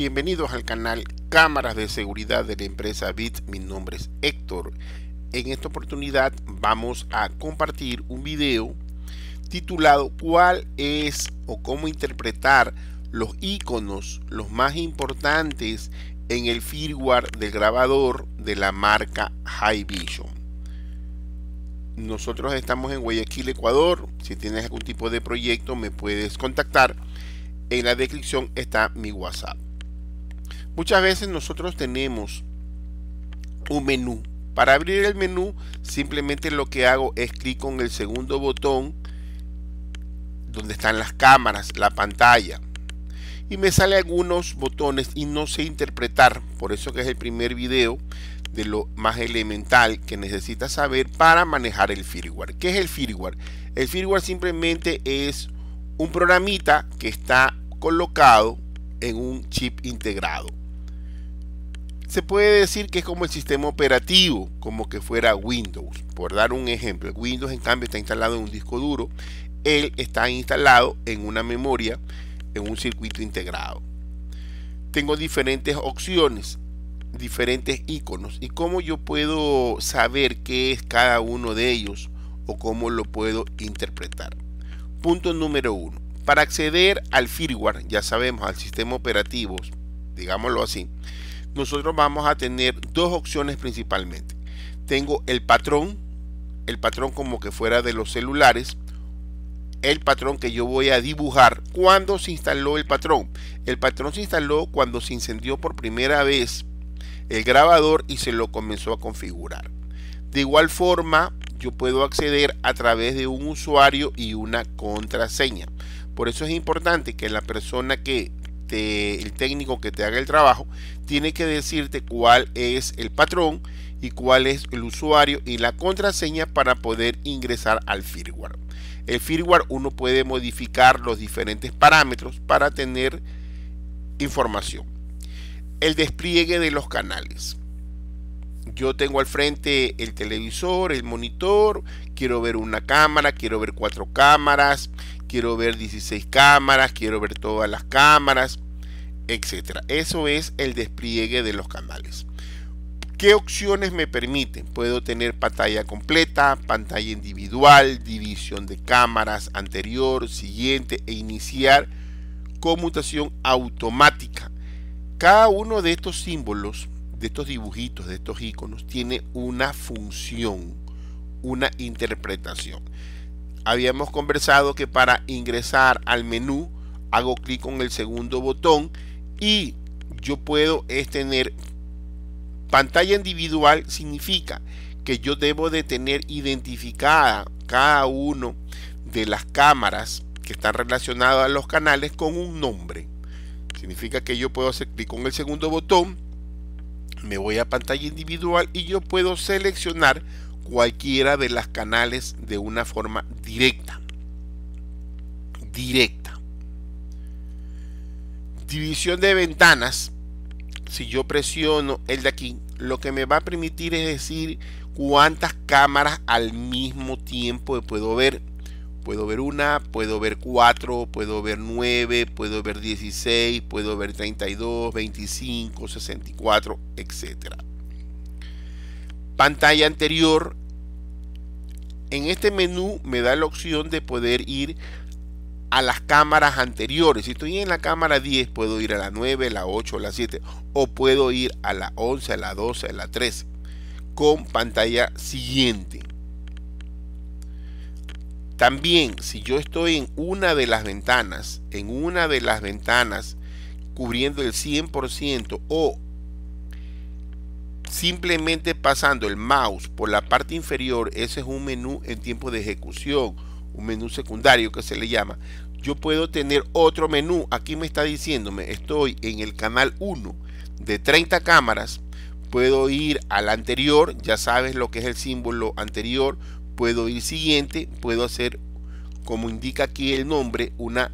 Bienvenidos al canal Cámaras de Seguridad de la empresa BIT. Mi nombre es Héctor. En esta oportunidad vamos a compartir un video titulado ¿Cuál es o cómo interpretar los iconos los más importantes en el firmware del grabador de la marca High Vision? Nosotros estamos en Guayaquil, Ecuador. Si tienes algún tipo de proyecto me puedes contactar. En la descripción está mi WhatsApp. Muchas veces nosotros tenemos un menú. Para abrir el menú simplemente lo que hago es clic con el segundo botón donde están las cámaras, la pantalla. Y me sale algunos botones y no sé interpretar, por eso que es el primer video de lo más elemental que necesitas saber para manejar el firmware. ¿Qué es el firmware? El firmware simplemente es un programita que está colocado en un chip integrado se puede decir que es como el sistema operativo, como que fuera Windows. Por dar un ejemplo, Windows en cambio está instalado en un disco duro, él está instalado en una memoria, en un circuito integrado. Tengo diferentes opciones, diferentes iconos y cómo yo puedo saber qué es cada uno de ellos o cómo lo puedo interpretar. Punto número uno. Para acceder al firmware, ya sabemos, al sistema operativo, digámoslo así, nosotros vamos a tener dos opciones principalmente. Tengo el patrón, el patrón como que fuera de los celulares, el patrón que yo voy a dibujar. ¿Cuándo se instaló el patrón? El patrón se instaló cuando se incendió por primera vez el grabador y se lo comenzó a configurar. De igual forma, yo puedo acceder a través de un usuario y una contraseña. Por eso es importante que la persona que el técnico que te haga el trabajo tiene que decirte cuál es el patrón y cuál es el usuario y la contraseña para poder ingresar al firmware. El firmware uno puede modificar los diferentes parámetros para tener información. El despliegue de los canales. Yo tengo al frente el televisor, el monitor, quiero ver una cámara, quiero ver cuatro cámaras, quiero ver 16 cámaras, quiero ver todas las cámaras, etcétera. Eso es el despliegue de los canales. ¿Qué opciones me permiten? Puedo tener pantalla completa, pantalla individual, división de cámaras anterior, siguiente e iniciar conmutación automática. Cada uno de estos símbolos, de estos dibujitos, de estos iconos, tiene una función, una interpretación habíamos conversado que para ingresar al menú hago clic con el segundo botón y yo puedo tener pantalla individual significa que yo debo de tener identificada cada uno de las cámaras que están relacionadas a los canales con un nombre. Significa que yo puedo hacer clic con el segundo botón, me voy a pantalla individual y yo puedo seleccionar cualquiera de las canales de una forma directa. Directa. División de ventanas. Si yo presiono el de aquí, lo que me va a permitir es decir cuántas cámaras al mismo tiempo puedo ver. Puedo ver una, puedo ver cuatro, puedo ver nueve, puedo ver 16, puedo ver 32, 25, 64, etcétera pantalla anterior en este menú me da la opción de poder ir a las cámaras anteriores. Si estoy en la cámara 10, puedo ir a la 9, la 8, la 7 o puedo ir a la 11, a la 12, a la 13 con pantalla siguiente. También, si yo estoy en una de las ventanas, en una de las ventanas cubriendo el 100% o Simplemente pasando el mouse por la parte inferior, ese es un menú en tiempo de ejecución, un menú secundario que se le llama. Yo puedo tener otro menú, aquí me está diciéndome, estoy en el canal 1 de 30 cámaras, puedo ir al anterior, ya sabes lo que es el símbolo anterior, puedo ir siguiente, puedo hacer, como indica aquí el nombre, una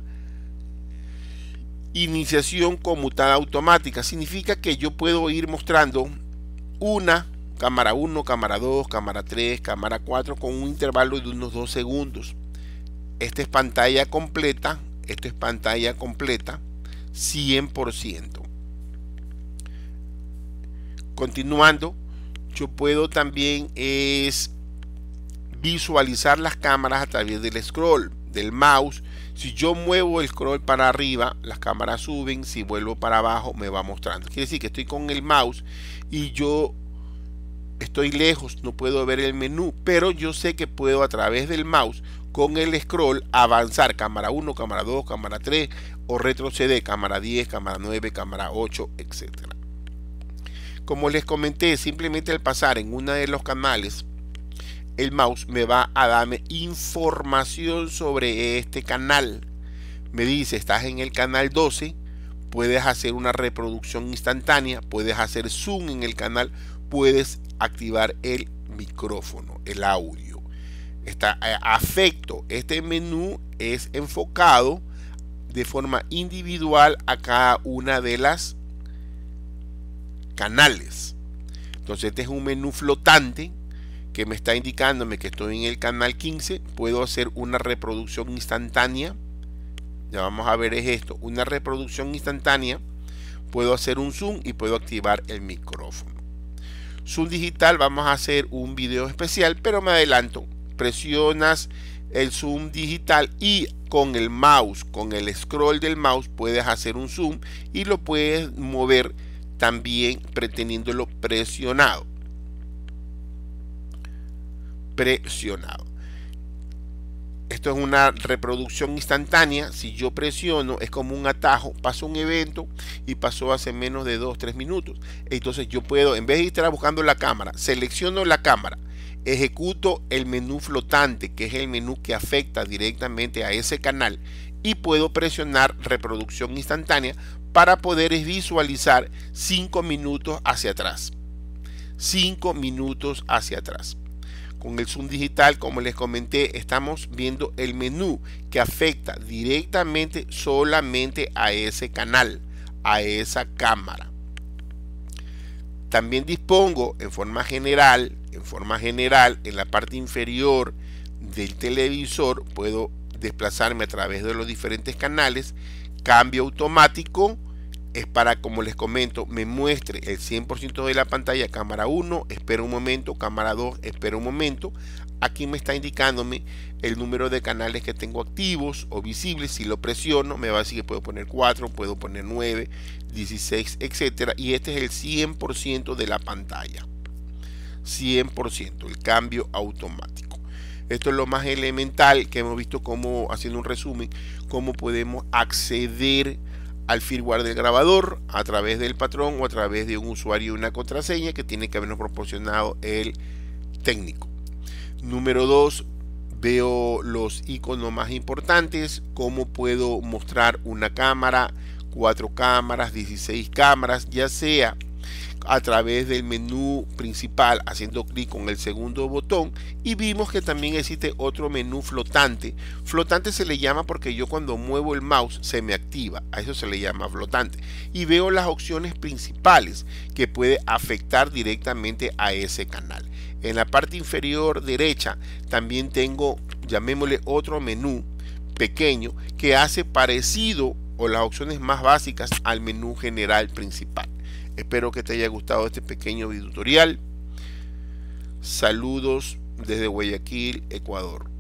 iniciación conmutada automática. Significa que yo puedo ir mostrando una cámara 1, cámara 2, cámara 3, cámara 4 con un intervalo de unos 2 segundos. Esta es pantalla completa, esta es pantalla completa 100%. Continuando, yo puedo también es visualizar las cámaras a través del scroll del mouse si yo muevo el scroll para arriba, las cámaras suben. Si vuelvo para abajo, me va mostrando. Quiere decir que estoy con el mouse y yo estoy lejos, no puedo ver el menú, pero yo sé que puedo a través del mouse con el scroll avanzar cámara 1, cámara 2, cámara 3 o retroceder cámara 10, cámara 9, cámara 8, etc. Como les comenté, simplemente al pasar en uno de los canales el mouse me va a darme información sobre este canal. Me dice, estás en el canal 12, puedes hacer una reproducción instantánea, puedes hacer zoom en el canal, puedes activar el micrófono, el audio. Está eh, afecto. Este menú es enfocado de forma individual a cada una de las canales. Entonces este es un menú flotante que me está indicándome que estoy en el canal 15, puedo hacer una reproducción instantánea. Ya vamos a ver es esto, una reproducción instantánea. Puedo hacer un zoom y puedo activar el micrófono. Zoom digital, vamos a hacer un video especial, pero me adelanto. Presionas el zoom digital y con el mouse, con el scroll del mouse puedes hacer un zoom y lo puedes mover también preteniéndolo presionado presionado. Esto es una reproducción instantánea. Si yo presiono, es como un atajo. Pasó un evento y pasó hace menos de 2-3 minutos. Entonces yo puedo, en vez de estar buscando la cámara, selecciono la cámara, ejecuto el menú flotante, que es el menú que afecta directamente a ese canal, y puedo presionar reproducción instantánea para poder visualizar 5 minutos hacia atrás. 5 minutos hacia atrás. Con el Zoom digital, como les comenté, estamos viendo el menú que afecta directamente solamente a ese canal, a esa cámara. También dispongo en forma general, en forma general, en la parte inferior del televisor, puedo desplazarme a través de los diferentes canales, cambio automático, es para, como les comento, me muestre el 100% de la pantalla, cámara 1, espera un momento, cámara 2, espera un momento. Aquí me está indicándome el número de canales que tengo activos o visibles. Si lo presiono, me va a decir que puedo poner 4, puedo poner 9, 16, etcétera. Y este es el 100% de la pantalla. 100%, el cambio automático. Esto es lo más elemental que hemos visto como, haciendo un resumen, cómo podemos acceder al firmware del grabador a través del patrón o a través de un usuario y una contraseña que tiene que habernos proporcionado el técnico. Número 2, veo los iconos más importantes, cómo puedo mostrar una cámara, cuatro cámaras, 16 cámaras, ya sea a través del menú principal haciendo clic con el segundo botón y vimos que también existe otro menú flotante. Flotante se le llama porque yo cuando muevo el mouse se me activa, a eso se le llama flotante. Y veo las opciones principales que puede afectar directamente a ese canal. En la parte inferior derecha también tengo, llamémosle otro menú pequeño que hace parecido o las opciones más básicas al menú general principal. Espero que te haya gustado este pequeño tutorial, Saludos desde Guayaquil, Ecuador.